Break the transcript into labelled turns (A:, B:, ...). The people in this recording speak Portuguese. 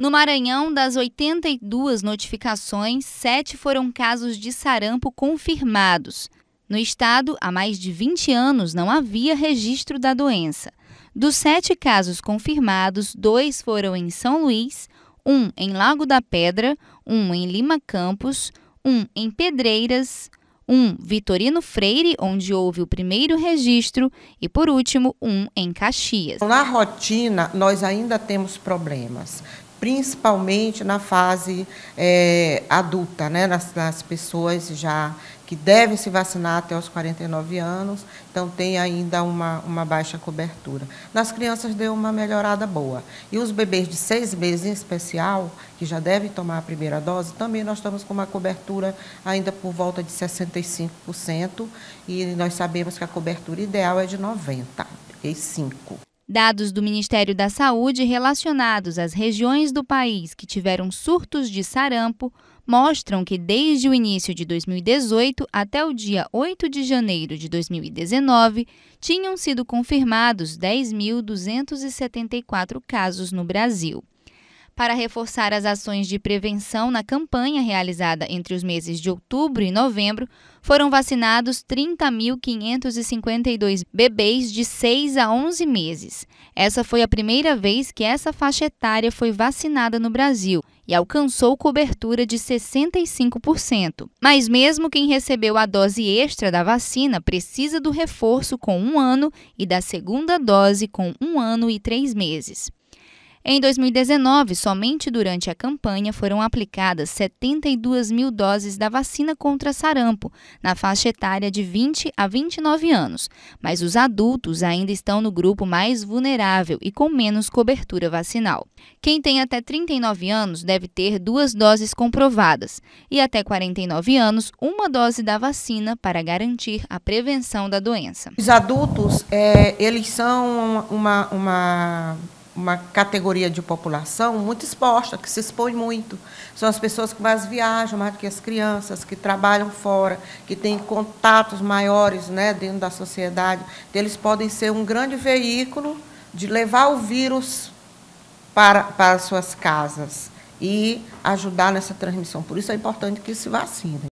A: No Maranhão, das 82 notificações, sete foram casos de sarampo confirmados. No estado, há mais de 20 anos não havia registro da doença. Dos sete casos confirmados, dois foram em São Luís, um em Lago da Pedra, um em Lima Campos, um em Pedreiras, um Vitorino Freire, onde houve o primeiro registro, e por último, um em Caxias. Na rotina, nós ainda temos problemas
B: principalmente na fase é, adulta, né, nas, nas, pessoas já que devem se vacinar até os 49 anos, então tem ainda uma, uma baixa cobertura. Nas crianças deu uma melhorada boa. E os bebês de seis meses em especial, que já devem tomar a primeira dose, também nós estamos com uma cobertura ainda por volta de 65%, e nós sabemos que a cobertura ideal é de 95%.
A: Dados do Ministério da Saúde relacionados às regiões do país que tiveram surtos de sarampo mostram que desde o início de 2018 até o dia 8 de janeiro de 2019, tinham sido confirmados 10.274 casos no Brasil. Para reforçar as ações de prevenção na campanha realizada entre os meses de outubro e novembro, foram vacinados 30.552 bebês de 6 a 11 meses. Essa foi a primeira vez que essa faixa etária foi vacinada no Brasil e alcançou cobertura de 65%. Mas mesmo quem recebeu a dose extra da vacina precisa do reforço com um ano e da segunda dose com um ano e três meses. Em 2019, somente durante a campanha foram aplicadas 72 mil doses da vacina contra sarampo, na faixa etária de 20 a 29 anos. Mas os adultos ainda estão no grupo mais vulnerável e com menos cobertura vacinal. Quem tem até 39 anos deve ter duas doses comprovadas e até 49 anos, uma dose da vacina para garantir a prevenção da doença. Os adultos, é,
B: eles são uma, uma uma categoria de população muito exposta, que se expõe muito. São as pessoas que mais viajam, mais do que as crianças, que trabalham fora, que têm contatos maiores né, dentro da sociedade. eles podem ser um grande veículo de levar o vírus para, para suas casas e ajudar nessa transmissão. Por isso é importante que se vacinem.